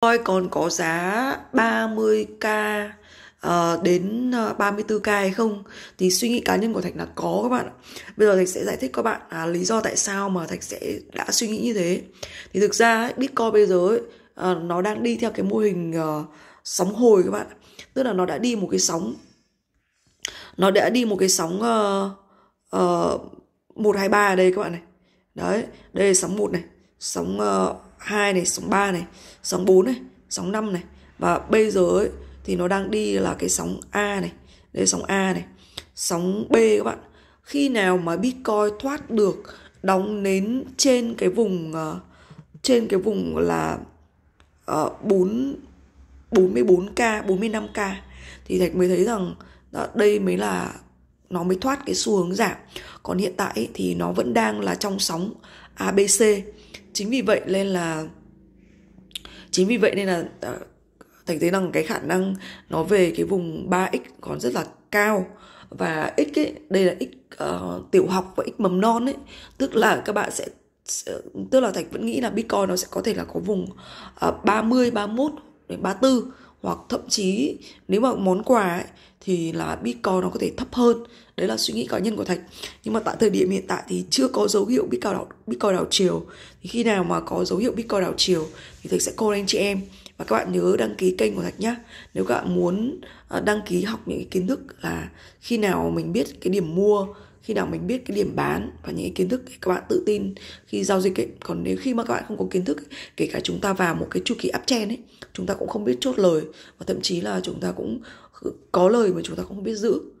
coi còn có giá 30k uh, ờ, đến 34k ờ, hay không thì suy nghĩ cá nhân của Thạch là có các bạn Bây giờ Thạch sẽ giải thích các bạn à, lý do tại sao mà Thạch sẽ đã suy nghĩ như thế. Thì thực ra ấy, Bitcoin bây giờ ấy, uh, nó đang đi theo cái mô hình uh, sóng hồi các bạn. Tức là nó đã đi một cái sóng nó đã đi một cái sóng một hai ba đây các bạn này. Đấy, đây là sóng một này, sóng uh, ờ, 2 này, sóng 3 này, sóng 4 này, sóng 5 này và bây giờ ấy thì nó đang đi là cái sóng A này, đây là sóng A này, sóng B các bạn. Khi nào mà Bitcoin thoát được đóng nến trên cái vùng uh, trên cái vùng là uh, 4 44k, 45k thì Thạch mới thấy rằng đó, ờ, đây mới là nó mới thoát cái xu hướng giảm còn hiện tại ấy, thì nó vẫn đang là trong sóng ABC chính vì vậy nên là chính vì vậy nên là ờ, thành thấy rằng cái khả năng nó về cái vùng 3x còn rất là cao và x ấy, đây là x uh, tiểu học và x mầm non ấy tức là các bạn sẽ tức là Thạch vẫn nghĩ là Bitcoin nó sẽ có thể là có vùng uh, 30, 31 đến 34 hoặc thậm chí nếu mà món quà ấy, thì là Bitcoin nó có thể thấp hơn đấy là suy nghĩ cá nhân của Thạch nhưng mà tại thời điểm hiện tại thì chưa có dấu hiệu Bitcoin đảo Bitcoin đảo chiều thì khi nào mà có dấu hiệu Bitcoin đảo chiều thì Thạch sẽ call anh chị em và các bạn nhớ đăng ký kênh của Thạch nhé nếu các bạn muốn à, đăng ký học những kiến thức là khi nào mình biết cái điểm mua khi nào mình biết cái điểm bán và những cái kiến thức các bạn tự tin khi giao dịch ấy còn nếu khi mà các bạn không có kiến thức ấy, kể cả chúng ta vào một cái chu kỳ uptrend ấy chúng ta cũng không biết chốt lời và thậm chí là chúng ta cũng có lời mà chúng ta cũng không biết giữ